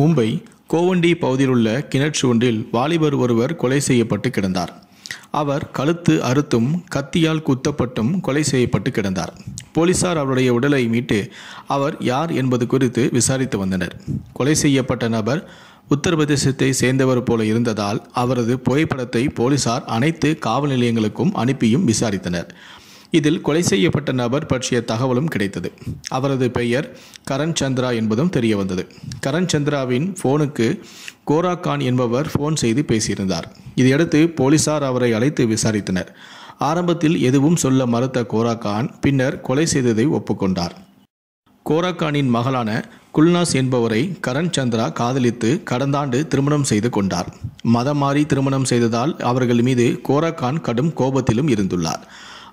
மும்பை கோவண்டி பகுதியில் உள்ள கிணற்று ஒன்றில் வாலிபர் ஒருவர் கொலை செய்யப்பட்டு கிடந்தார் அவர் கழுத்து அறுத்தும் கத்தியால் குத்தப்பட்டும் கொலை செய்யப்பட்டு கிடந்தார் போலீசார் அவருடைய உடலை மீட்டு அவர் யார் என்பது குறித்து விசாரித்து வந்தனர் கொலை செய்யப்பட்ட நபர் உத்தரப்பிரதேசத்தை சேர்ந்தவர் போல இருந்ததால் அவரது புகைப்படத்தை போலீசார் அனைத்து காவல் நிலையங்களுக்கும் அனுப்பியும் விசாரித்தனர் இதில் கொலை செய்யப்பட்ட நபர் பற்றிய தகவலும் கிடைத்தது அவரது பெயர் கரண் சந்திரா என்பதும் தெரிய வந்தது கரண் சந்திராவின் ஃபோனுக்கு கோரா கான் என்பவர் ஃபோன் செய்து பேசியிருந்தார் இதையடுத்து போலீசார் அவரை அழைத்து விசாரித்தனர் ஆரம்பத்தில் எதுவும் சொல்ல மறுத்த கோரா கான் பின்னர் கொலை செய்ததை ஒப்புக்கொண்டார் கானின் மகளான குல்நாஸ் என்பவரை கரண் சந்திரா காதலித்து கடந்த ஆண்டு திருமணம் செய்து கொண்டார் மதம் மாறி திருமணம் செய்ததால் அவர்கள் மீது கான் கடும் கோபத்திலும் இருந்துள்ளார்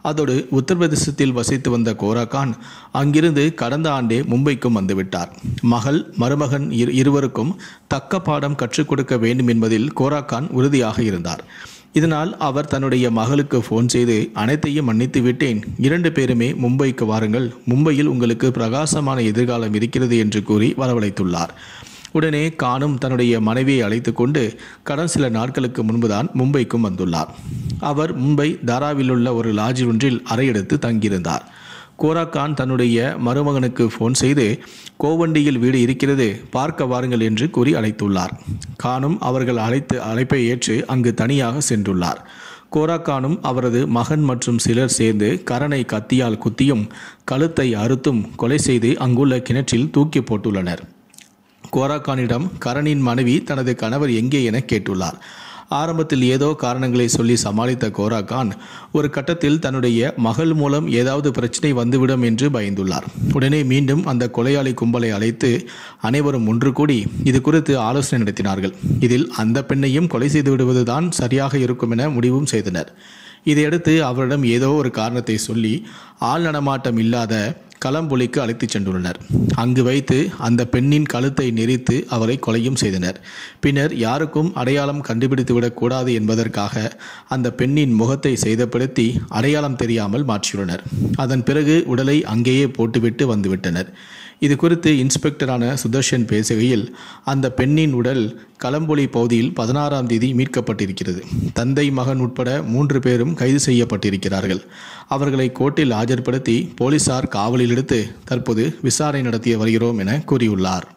அதோடு உத்தரப்பிரதேசத்தில் வசித்து வந்த கோராகான் அங்கிருந்து கடந்த ஆண்டே மும்பைக்கும் வந்துவிட்டார் மகள் மருமகன் இருவருக்கும் தக்க பாடம் கற்றுக் கொடுக்க வேண்டும் என்பதில் கோராகான் உறுதியாக இருந்தார் இதனால் அவர் தன்னுடைய மகளுக்கு ஃபோன் செய்து அனைத்தையும் மன்னித்து விட்டேன் இரண்டு பேருமே மும்பைக்கு வாருங்கள் மும்பையில் உங்களுக்கு பிரகாசமான எதிர்காலம் இருக்கிறது என்று கூறி வரவழைத்துள்ளார் உடனே கானும் தன்னுடைய மனைவியை அழைத்து கொண்டு கடந்த சில நாட்களுக்கு முன்புதான் மும்பைக்கும் வந்துள்ளார் அவர் மும்பை உள்ள ஒரு லாட்ஜில் ஒன்றில் அறையெடுத்து தங்கியிருந்தார் கோரா கான் தன்னுடைய மருமகனுக்கு ஃபோன் செய்து கோவண்டியில் வீடு இருக்கிறது பார்க்க வாருங்கள் என்று கூறி அழைத்துள்ளார் கானும் அவர்கள் அழைத்து அழைப்பை ஏற்று அங்கு தனியாக சென்றுள்ளார் கோரா கானும் அவரது மகன் மற்றும் சிலர் சேர்ந்து கரனை கத்தியால் குத்தியும் கழுத்தை அறுத்தும் கொலை செய்து அங்குள்ள கிணற்றில் தூக்கி போட்டுள்ளனர் கோரா கானிடம் கரணின் மனைவி தனது கணவர் எங்கே என கேட்டுள்ளார் ஆரம்பத்தில் ஏதோ காரணங்களை சொல்லி சமாளித்த கோரா கான் ஒரு கட்டத்தில் தன்னுடைய மகள் மூலம் ஏதாவது பிரச்சனை வந்துவிடும் என்று பயந்துள்ளார் உடனே மீண்டும் அந்த கொலையாளி கும்பலை அழைத்து அனைவரும் ஒன்று கூடி இது குறித்து ஆலோசனை நடத்தினார்கள் இதில் அந்த பெண்ணையும் கொலை செய்து விடுவதுதான் சரியாக இருக்கும் என முடிவும் செய்தனர் இதையடுத்து அவரிடம் ஏதோ ஒரு காரணத்தை சொல்லி ஆள் நடமாட்டம் இல்லாத களம்பொலிக்கு அழைத்துச் சென்றுள்ளனர் அங்கு வைத்து அந்த பெண்ணின் கழுத்தை நெறித்து அவரை கொலையும் செய்தனர் பின்னர் யாருக்கும் அடையாளம் விடக்கூடாது என்பதற்காக அந்த பெண்ணின் முகத்தை செய்தப்படுத்தி அடையாளம் தெரியாமல் மாற்றியுள்ளனர் அதன் பிறகு உடலை அங்கேயே போட்டுவிட்டு வந்துவிட்டனர் இது குறித்து இன்ஸ்பெக்டரான சுதர்ஷன் பேசுகையில் அந்த பெண்ணின் உடல் களம்பொலி பகுதியில் பதினாறாம் தேதி மீட்கப்பட்டிருக்கிறது தந்தை மகன் உட்பட மூன்று பேரும் கைது செய்யப்பட்டிருக்கிறார்கள் அவர்களை கோர்ட்டில் ஆஜர்படுத்தி போலீசார் காவலில் எடுத்து தற்போது விசாரணை நடத்தி வருகிறோம் என கூறியுள்ளார்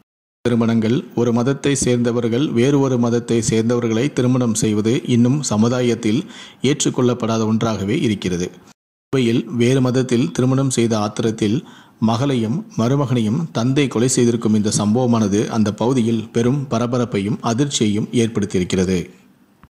திருமணங்கள் ஒரு மதத்தை சேர்ந்தவர்கள் வேறு ஒரு மதத்தை சேர்ந்தவர்களை திருமணம் செய்வது இன்னும் சமுதாயத்தில் ஏற்றுக்கொள்ளப்படாத ஒன்றாகவே இருக்கிறது மும்பையில் வேறு மதத்தில் திருமணம் செய்த ஆத்திரத்தில் மகளையும் மருமகனையும் தந்தை கொலை செய்திருக்கும் இந்த சம்பவமானது அந்த பகுதியில் பெரும் பரபரப்பையும் அதிர்ச்சியையும் ஏற்படுத்தியிருக்கிறது